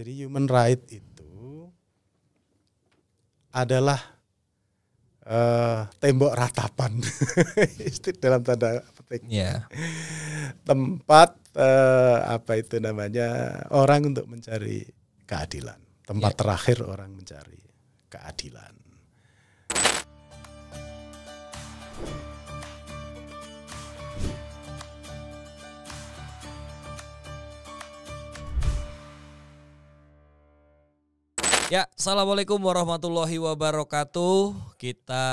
Jadi human right itu adalah uh, tembok ratapan dalam tanda petik. Yeah. Tempat uh, apa itu namanya orang untuk mencari keadilan. Tempat yeah. terakhir orang mencari keadilan. Ya, assalamualaikum warahmatullahi wabarakatuh. Kita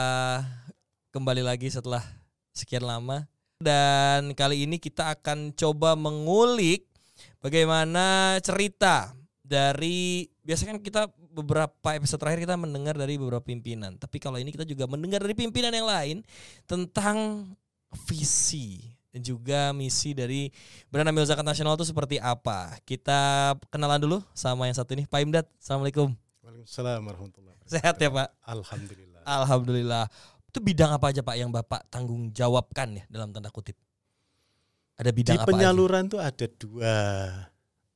kembali lagi setelah sekian lama dan kali ini kita akan coba mengulik bagaimana cerita dari biasanya kan kita beberapa episode terakhir kita mendengar dari beberapa pimpinan, tapi kalau ini kita juga mendengar dari pimpinan yang lain tentang visi dan juga misi dari Brand Zakat Nasional itu seperti apa. Kita kenalan dulu sama yang satu ini, Pak Imdad. Assalamualaikum. Waalaikumsalam warahmatullahi wabarakatuh. Sehat ya Pak? Alhamdulillah. Alhamdulillah. Itu bidang apa aja Pak yang Bapak tanggung jawabkan ya dalam tanda kutip? Ada bidang Di penyaluran itu ada dua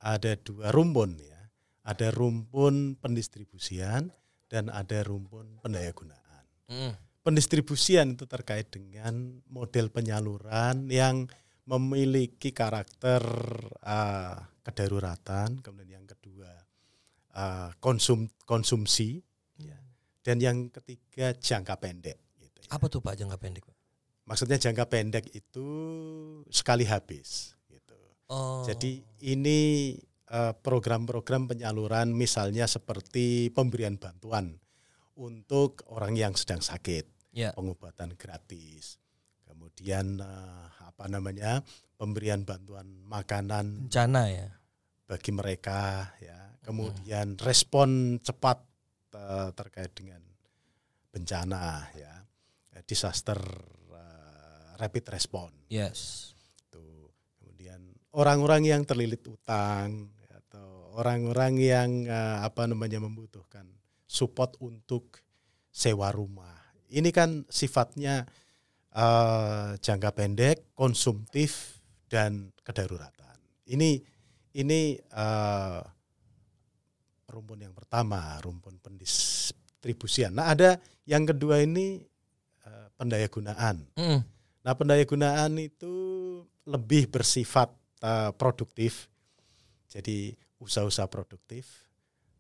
ada dua rumpun ya. Ada rumpun pendistribusian dan ada rumpun pendayagunaan. Hmm. Pendistribusian itu terkait dengan model penyaluran yang memiliki karakter uh, kedaruratan. Kemudian yang kedua uh, konsum konsumsi ya. dan yang ketiga jangka pendek gitu, ya. apa tuh pak jangka pendek pak? maksudnya jangka pendek itu sekali habis gitu oh. jadi ini eh, program-program uh, penyaluran misalnya seperti pemberian bantuan untuk orang yang sedang sakit ya. pengobatan gratis kemudian uh, apa namanya pemberian bantuan makanan bencana ya bagi mereka ya hmm. kemudian hmm. respon cepat uh, terkait dengan bencana ya eh, disaster uh, rapid response yes tuh kemudian orang-orang yang terlilit utang atau orang-orang yang uh, apa namanya membutuhkan support untuk sewa rumah ini kan sifatnya uh, jangka pendek konsumtif dan kedaruratan ini ini uh, rumpun yang pertama, rumpun pendistribusian. Nah, ada yang kedua ini uh, gunaan. Mm. Nah, gunaan itu lebih bersifat uh, produktif. Jadi usaha-usaha produktif.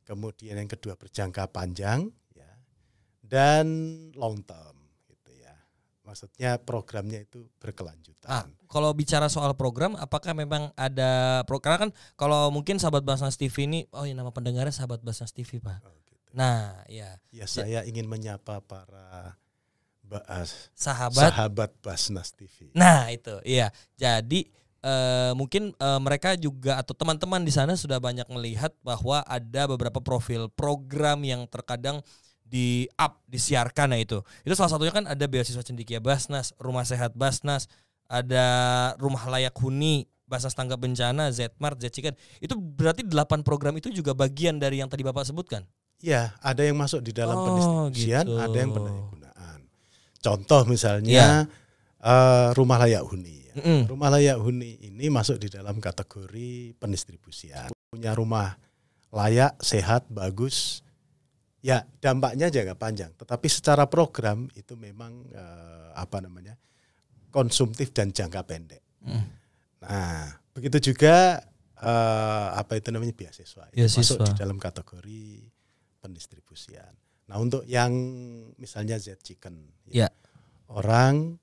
Kemudian yang kedua berjangka panjang ya. Dan long term maksudnya programnya itu berkelanjutan. Ah, kalau bicara soal program, apakah memang ada program kan kalau mungkin sahabat Basnas TV ini, oh ya nama pendengarnya sahabat Basnas TV pak. Oh, gitu. Nah, ya. Ya saya ingin menyapa para bahas eh, sahabat sahabat Basnas TV. Nah itu, iya. Jadi Uh, mungkin uh, mereka juga atau teman-teman di sana sudah banyak melihat bahwa ada beberapa profil program yang terkadang di up disiarkan nah itu itu salah satunya kan ada beasiswa cendikia Basnas rumah sehat Basnas ada rumah layak huni Basnas tangga bencana Zmart Zcikan itu berarti delapan program itu juga bagian dari yang tadi bapak sebutkan ya ada yang masuk di dalam oh, pendistribusian gitu. ada yang penyalahgunaan contoh misalnya ya. Uh, rumah layak huni. Mm -hmm. Rumah layak huni ini masuk di dalam kategori pendistribusian. Punya rumah layak, sehat, bagus, Ya, dampaknya jangka panjang, tetapi secara program itu memang uh, apa namanya? konsumtif dan jangka pendek. Hmm. Nah, begitu juga uh, apa itu namanya biasiswa Ya, masuk di dalam kategori pendistribusian. Nah, untuk yang misalnya Z chicken ya. ya. Orang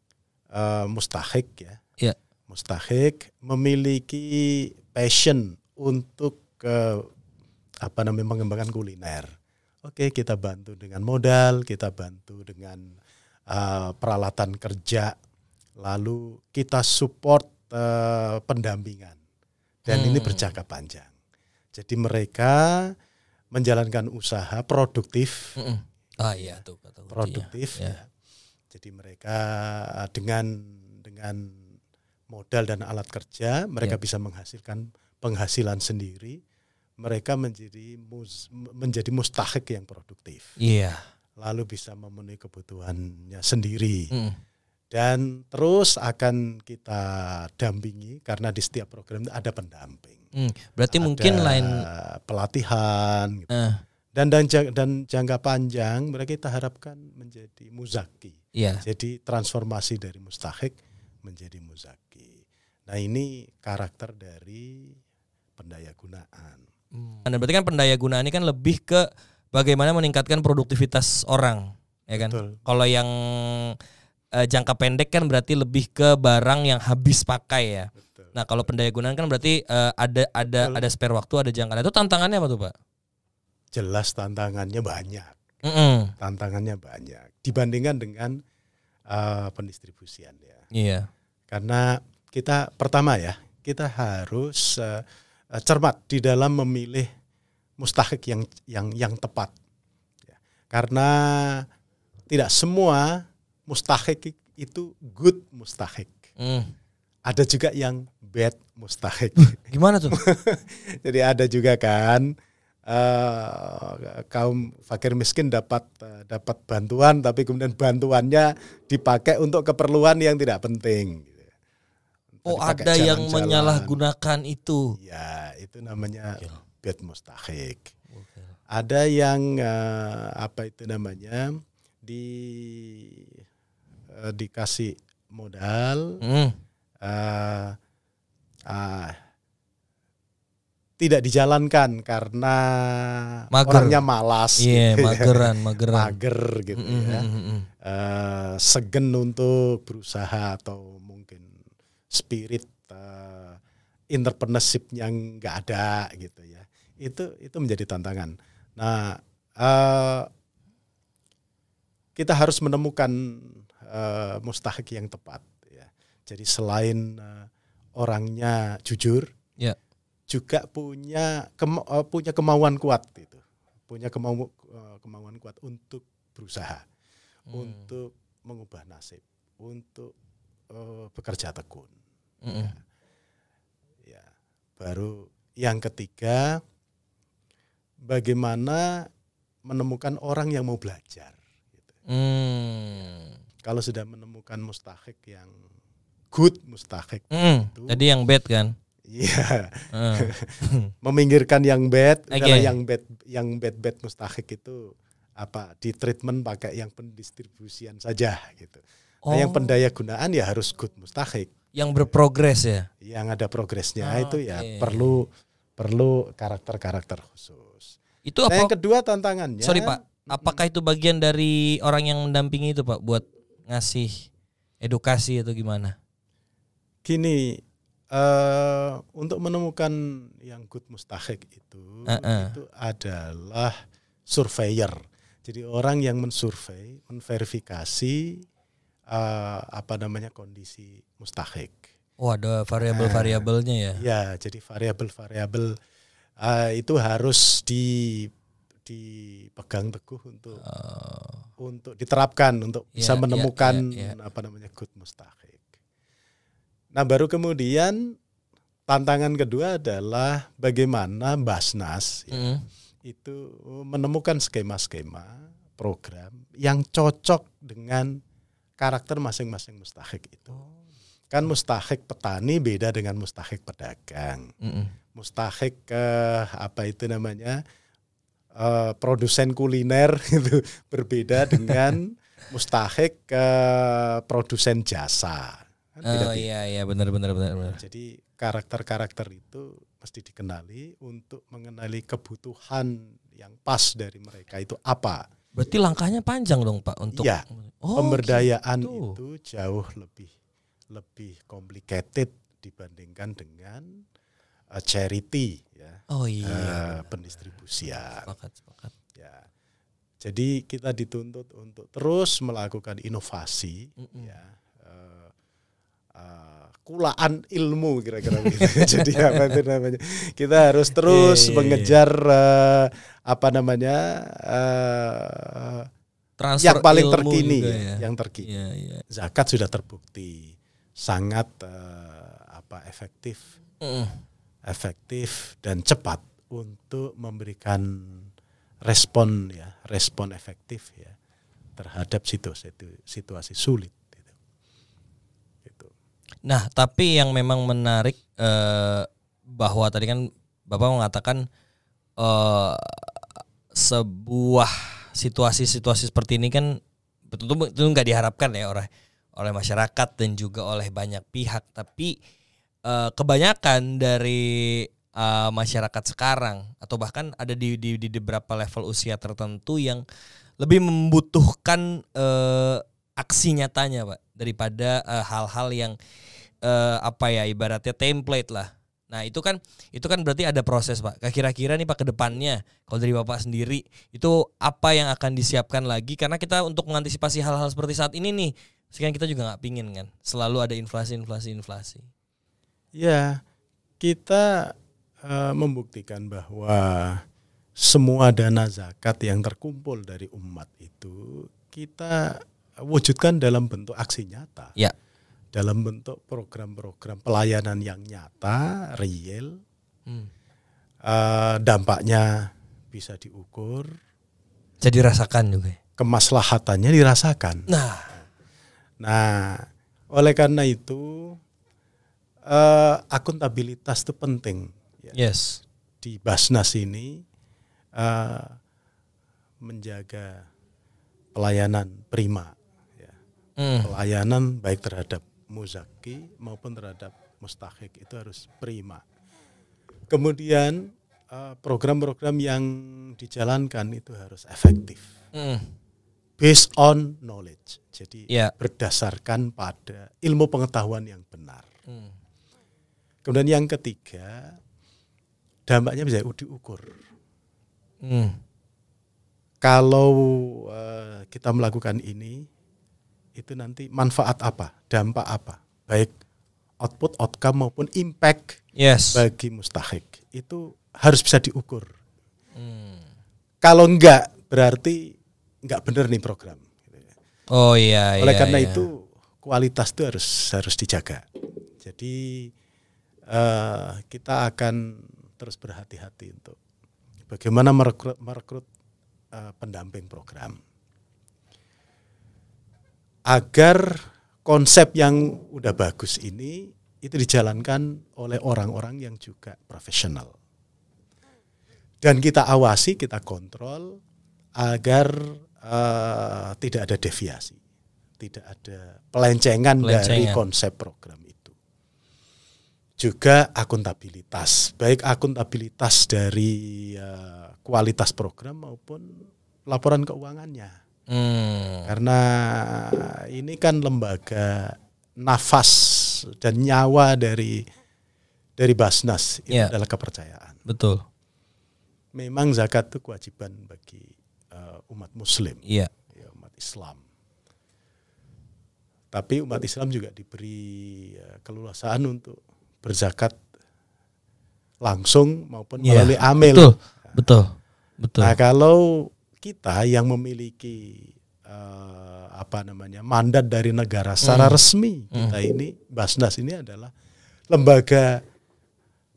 eh, mustahik ya. ya. Mustahik memiliki passion untuk ke apa namanya mengembangkan kuliner Oke, okay, kita bantu dengan modal, kita bantu dengan uh, peralatan kerja, lalu kita support uh, pendampingan. Dan hmm. ini berjangka panjang. Jadi mereka menjalankan usaha produktif. Mm -mm. Ah iya tuh kata produktif. Ya. ya. Jadi mereka eh, dengan dengan modal dan alat kerja mereka ya. bisa menghasilkan penghasilan sendiri mereka menjadi mus, menjadi mustahik yang produktif. Iya. Yeah. Lalu bisa memenuhi kebutuhannya sendiri. Mm. Dan terus akan kita dampingi karena di setiap program ada pendamping. Mm. Berarti ada mungkin lain pelatihan gitu. Uh. Dan dan dan jangka panjang mereka kita harapkan menjadi muzaki. Yeah. Jadi transformasi dari mustahik menjadi muzaki. Nah, ini karakter dari pendaya gunaan. Hmm. Nah, berarti kan pendaya gunaan ini kan lebih ke bagaimana meningkatkan produktivitas orang, ya kan? Kalau yang eh, jangka pendek kan berarti lebih ke barang yang habis pakai ya. Betul. Nah, kalau pendaya gunaan kan berarti eh, ada ada Betul. ada spare waktu, ada jangka. Nah, itu tantangannya apa tuh, Pak? Jelas tantangannya banyak. Mm -mm. Tantangannya banyak dibandingkan dengan uh, pendistribusian ya. Iya. Karena kita pertama ya, kita harus uh, Eh, cermat di dalam memilih mustahik yang yang yang tepat. Ya. Karena tidak semua mustahik itu good mustahik. Mm. Ada juga yang bad mustahik. Gimana tuh? Jadi ada juga kan uh, kaum fakir miskin dapat uh, dapat bantuan tapi kemudian bantuannya dipakai untuk keperluan yang tidak penting. Oh ada yang jalan menyalahgunakan itu. Ya itu namanya okay. bed mustahik. Okay. Ada yang uh, apa itu namanya di uh, dikasih modal. Mm. Uh, uh, tidak dijalankan karena mager. orangnya malas, yeah, gitu ya. mageran, mageran, mager gitu mm -hmm. ya, uh, segen untuk berusaha atau spirit uh, eh, entrepreneurship yang nggak ada gitu ya itu itu menjadi tantangan nah uh, kita harus menemukan uh, mustahik yang tepat ya jadi selain uh, orangnya jujur yeah. juga punya kema uh, punya kemauan kuat itu, punya kemau uh, kemauan kuat untuk berusaha hmm. untuk mengubah nasib untuk uh, bekerja tekun Mm -hmm. ya. baru yang ketiga bagaimana menemukan orang yang mau belajar. Gitu. Mm. Kalau sudah menemukan mustahik yang good mustahik, mm. itu, tadi yang bad kan? Iya, ah. meminggirkan yang bad, okay. karena yang bad, yang bad bad mustahik itu apa? Di treatment pakai yang pendistribusian saja gitu. Oh. Nah, yang oh. pendaya gunaan ya harus good mustahik yang berprogres ya. Yang ada progresnya oh, itu ya okay. perlu perlu karakter-karakter khusus. Itu nah, apa? Nah, yang kedua tantangannya. Sorry Pak, apakah itu bagian dari orang yang mendampingi itu Pak buat ngasih edukasi atau gimana? Kini uh, eh, untuk menemukan yang good mustahik itu uh -uh. itu adalah surveyor. Jadi orang yang mensurvey, menverifikasi uh, apa namanya kondisi mustahik. Oh ada variabel-variabelnya ya? ya, jadi variabel-variabel uh, itu harus di dipegang teguh untuk uh, untuk diterapkan untuk yeah, bisa ya, menemukan yeah, yeah, yeah. apa namanya good mustahik. Nah baru kemudian tantangan kedua adalah bagaimana Basnas mm. ya, hmm. itu menemukan skema-skema program yang cocok dengan karakter masing-masing mustahik itu. Oh. Kan mustahik petani beda dengan mustahik pedagang. Mm hmm Mustahik ke eh, apa itu namanya? Uh, produsen kuliner itu berbeda dengan mustahik ke eh, produsen jasa. Kan oh iya iya benar benar benar benar. Jadi karakter-karakter itu mesti dikenali untuk mengenali kebutuhan yang pas dari mereka itu apa. Berarti langkahnya panjang dong Pak untuk ya, oh, pemberdayaan gitu. itu jauh lebih lebih complicated dibandingkan dengan uh, charity ya. Oh iya. Uh, pendistribusian. Sepakat, sepakat. Ya. Jadi kita dituntut untuk terus melakukan inovasi mm -mm. ya. Eh, kulaan ilmu kira-kira gitu. Jadi apa itu namanya? Kita harus terus yeah, yeah, yeah. mengejar uh, apa namanya uh, Transfer yang paling terkini ya, yang terkini. Ya, ya. Zakat sudah terbukti sangat uh, apa efektif. Mm. Efektif dan cepat untuk memberikan respon ya, respon efektif ya terhadap situasi situasi sulit gitu. Nah, tapi yang memang menarik eh, bahwa tadi kan Bapak mengatakan eh, sebuah situasi-situasi seperti ini kan betul betul nggak diharapkan ya oleh oleh masyarakat dan juga oleh banyak pihak tapi uh, kebanyakan dari uh, masyarakat sekarang atau bahkan ada di, di di beberapa level usia tertentu yang lebih membutuhkan uh, aksi nyatanya pak daripada hal-hal uh, yang uh, apa ya ibaratnya template lah Nah itu kan itu kan berarti ada proses pak. Kira-kira nih pak kedepannya kalau dari bapak sendiri itu apa yang akan disiapkan lagi karena kita untuk mengantisipasi hal-hal seperti saat ini nih, sekarang kita juga nggak pingin kan. Selalu ada inflasi, inflasi, inflasi. Ya kita uh, membuktikan bahwa semua dana zakat yang terkumpul dari umat itu kita wujudkan dalam bentuk aksi nyata. Ya dalam bentuk program-program pelayanan yang nyata, real, hmm. uh, dampaknya bisa diukur, jadi rasakan juga, kemaslahatannya dirasakan. Nah, nah, oleh karena itu uh, akuntabilitas itu penting. Ya. Yes. Di Basnas ini uh, menjaga pelayanan prima, ya. hmm. pelayanan baik terhadap muzaki maupun terhadap mustahik itu harus prima. Kemudian eh, program-program yang dijalankan itu harus efektif. Mm. Based on knowledge. Jadi yeah. berdasarkan pada ilmu pengetahuan yang benar. Mm. Kemudian yang ketiga, dampaknya bisa diukur. Mm. Kalau uh, kita melakukan ini itu nanti manfaat apa, dampak apa, baik output, outcome maupun impact yes. bagi mustahik itu harus bisa diukur. Hmm. Kalau enggak berarti enggak benar nih program. Oh iya. Oleh iya, karena iya. itu kualitas itu harus harus dijaga. Jadi uh, kita akan terus berhati-hati untuk bagaimana merekrut, merekrut uh, pendamping program agar konsep yang udah bagus ini itu dijalankan oleh orang-orang yang juga profesional. Dan kita awasi, kita kontrol agar uh, tidak ada deviasi, tidak ada pelencengan, pelencengan dari konsep program itu. Juga akuntabilitas, baik akuntabilitas dari uh, kualitas program maupun laporan keuangannya Hmm. Karena ini kan lembaga nafas dan nyawa dari dari Basnas itu yeah. adalah kepercayaan. Betul. Memang zakat itu kewajiban bagi uh, umat Muslim, yeah. Ya, umat Islam. Tapi umat Islam juga diberi uh, untuk berzakat langsung maupun iya, melalui amil. Betul, nah, betul, betul. Nah kalau kita yang memiliki uh, apa namanya mandat dari negara secara hmm. resmi hmm. kita hmm. ini Basnas ini adalah lembaga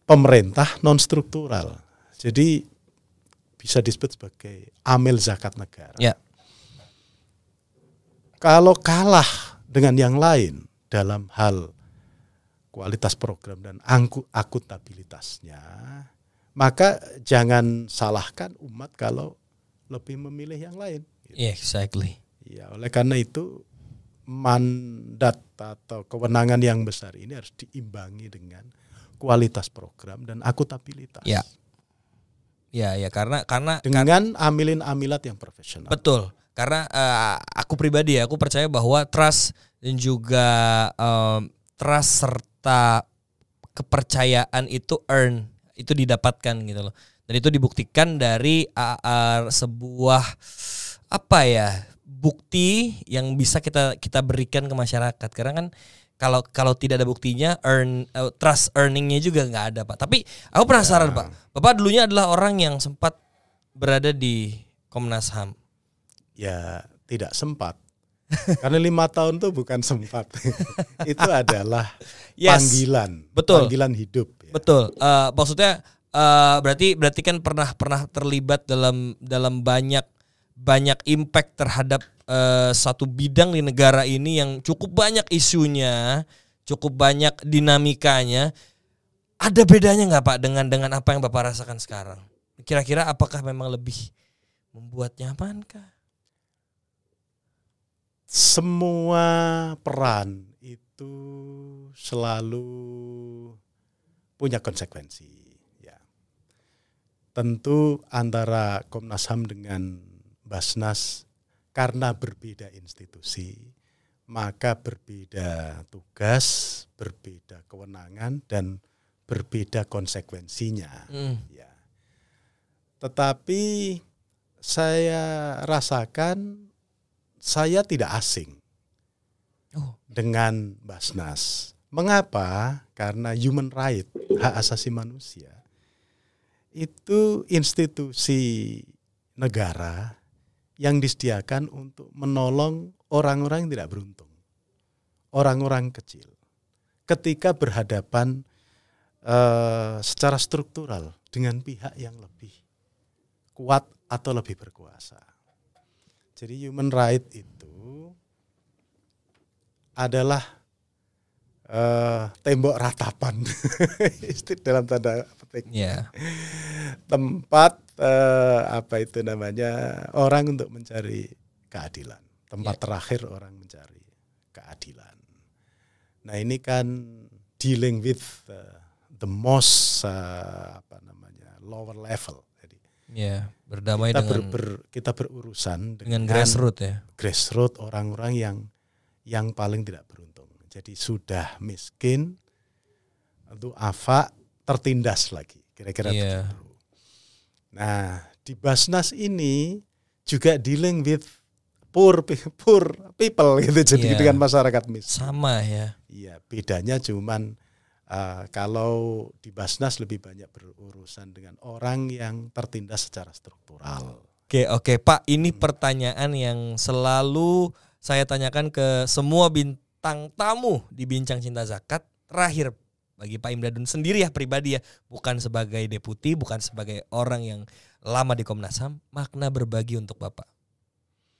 pemerintah non struktural. Jadi bisa disebut sebagai amil zakat negara. Ya. Kalau kalah dengan yang lain dalam hal kualitas program dan angku, akuntabilitasnya, maka jangan salahkan umat kalau lebih memilih yang lain. Gitu. Iya, yeah, exactly. Ya, oleh karena itu mandat atau kewenangan yang besar ini harus diimbangi dengan kualitas program dan akuntabilitas. Ya. Ya, ya karena karena dengan kar amilin amilat yang profesional. Betul. Karena uh, aku pribadi ya, aku percaya bahwa trust dan juga um, trust serta kepercayaan itu earn itu didapatkan gitu loh. Dan itu dibuktikan dari AR sebuah apa ya bukti yang bisa kita kita berikan ke masyarakat. Karena kan kalau kalau tidak ada buktinya earn uh, trust earningnya juga nggak ada pak tapi aku penasaran ya. pak bapak dulunya adalah orang yang sempat berada di Komnas Ham ya tidak sempat karena lima tahun tuh bukan sempat itu adalah yes. panggilan betul panggilan hidup ya. betul uh, maksudnya uh, berarti berarti kan pernah pernah terlibat dalam dalam banyak banyak impact terhadap uh, satu bidang di negara ini yang cukup banyak isunya, cukup banyak dinamikanya. Ada bedanya nggak Pak dengan dengan apa yang Bapak rasakan sekarang? Kira-kira apakah memang lebih membuat nyamankah? Semua peran itu selalu punya konsekuensi tentu antara Komnas HAM dengan Basnas karena berbeda institusi, maka berbeda tugas, berbeda kewenangan dan berbeda konsekuensinya. Hmm. Ya. Tetapi saya rasakan saya tidak asing oh. dengan Basnas. Mengapa? Karena human right, hak asasi manusia itu institusi negara yang disediakan untuk menolong orang-orang yang tidak beruntung, orang-orang kecil, ketika berhadapan uh, secara struktural dengan pihak yang lebih kuat atau lebih berkuasa. Jadi human right itu adalah uh, tembok ratapan dalam tanda petik. Yeah. Tempat uh, apa itu namanya orang untuk mencari keadilan. Tempat yeah. terakhir orang mencari keadilan. Nah ini kan dealing with uh, the most uh, apa namanya lower level. Jadi yeah, berdamai kita dengan ber, ber, kita berurusan dengan, dengan grassroots ya. Grassroots orang-orang yang yang paling tidak beruntung jadi sudah miskin, itu afa tertindas lagi. Kira-kira yeah. begitu. Nah, di Basnas ini juga dealing with poor poor people gitu jadi yeah. dengan masyarakat miskin. Sama ya. Iya, bedanya cuman uh, kalau di Basnas lebih banyak berurusan dengan orang yang tertindas secara struktural. Oke, oke, Pak, ini hmm. pertanyaan yang selalu saya tanyakan ke semua bintang bintang tamu di Bincang Cinta Zakat terakhir bagi Pak Imdadun sendiri ya pribadi ya bukan sebagai deputi bukan sebagai orang yang lama di Komnas Ham makna berbagi untuk Bapak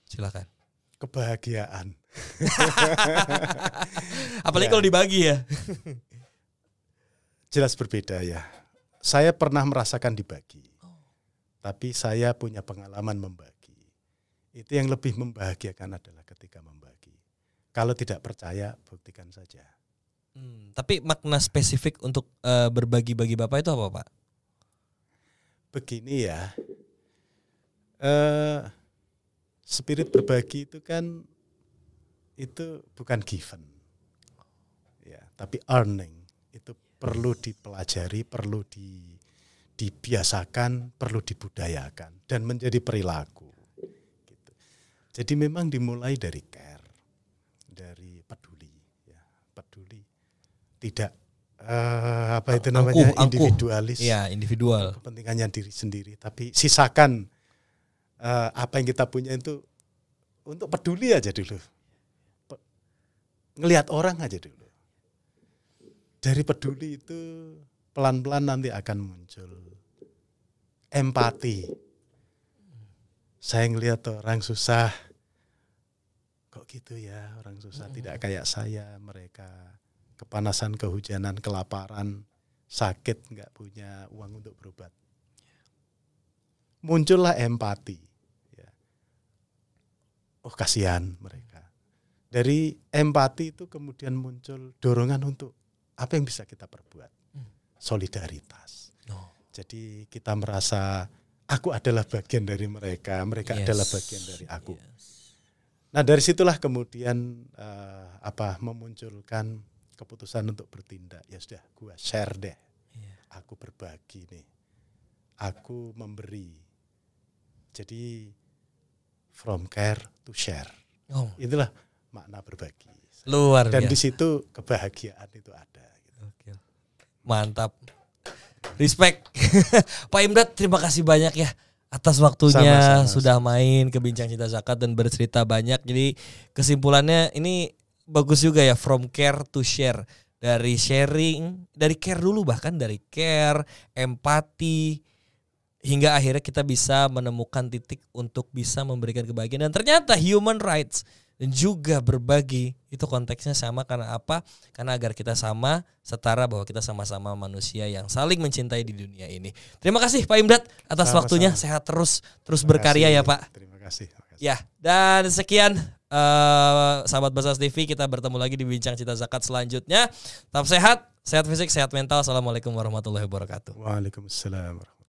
silakan kebahagiaan apalagi ya. kalau dibagi ya jelas berbeda ya saya pernah merasakan dibagi tapi saya punya pengalaman membagi itu yang lebih membahagiakan adalah ketika membagi kalau tidak percaya, buktikan saja. Hmm, tapi makna spesifik untuk uh, berbagi bagi Bapak itu apa, Pak? Begini ya. Uh, spirit berbagi itu kan itu bukan given. Ya, tapi earning itu perlu dipelajari, perlu di dibiasakan, perlu dibudayakan dan menjadi perilaku. Gitu. Jadi memang dimulai dari care dari peduli ya peduli tidak uh, apa itu namanya angkuh, individualis angkuh. ya individual kepentingannya diri sendiri tapi sisakan uh, apa yang kita punya itu untuk peduli aja dulu Pe ngelihat orang aja dulu dari peduli itu pelan-pelan nanti akan muncul empati saya ngelihat orang susah kok gitu ya orang susah mm-hmm. tidak kayak saya mereka kepanasan kehujanan kelaparan sakit nggak punya uang untuk berobat muncullah empati ya. oh kasihan mereka dari empati itu kemudian muncul dorongan untuk apa yang bisa kita perbuat mm. solidaritas oh. jadi kita merasa aku adalah bagian dari mereka mereka yes. adalah bagian dari aku yes Nah dari situlah kemudian uh, apa memunculkan keputusan untuk bertindak. Ya sudah, gua share deh. Iya. Aku berbagi nih. Aku memberi. Jadi from care to share. Oh. Itulah makna berbagi. Luar Dan di situ kebahagiaan itu ada. Gitu. Mantap. Respect. Pak Imdad, terima kasih banyak ya atas waktunya sama, sama, sudah main ke Bincang Cinta Zakat dan bercerita banyak. Jadi kesimpulannya ini bagus juga ya from care to share. Dari sharing, dari care dulu bahkan dari care, empati hingga akhirnya kita bisa menemukan titik untuk bisa memberikan kebahagiaan dan ternyata human rights dan juga berbagi itu konteksnya sama karena apa? Karena agar kita sama setara bahwa kita sama-sama manusia yang saling mencintai di dunia ini. Terima kasih Pak Imdad atas sama, waktunya. Sehat terus, terus terima berkarya kasih. ya Pak. Terima kasih. Terima kasih. Ya dan sekian uh, sahabat Basas TV kita bertemu lagi di bincang cita zakat selanjutnya. Tetap sehat, sehat fisik, sehat mental. Assalamualaikum warahmatullahi wabarakatuh. Waalaikumsalam.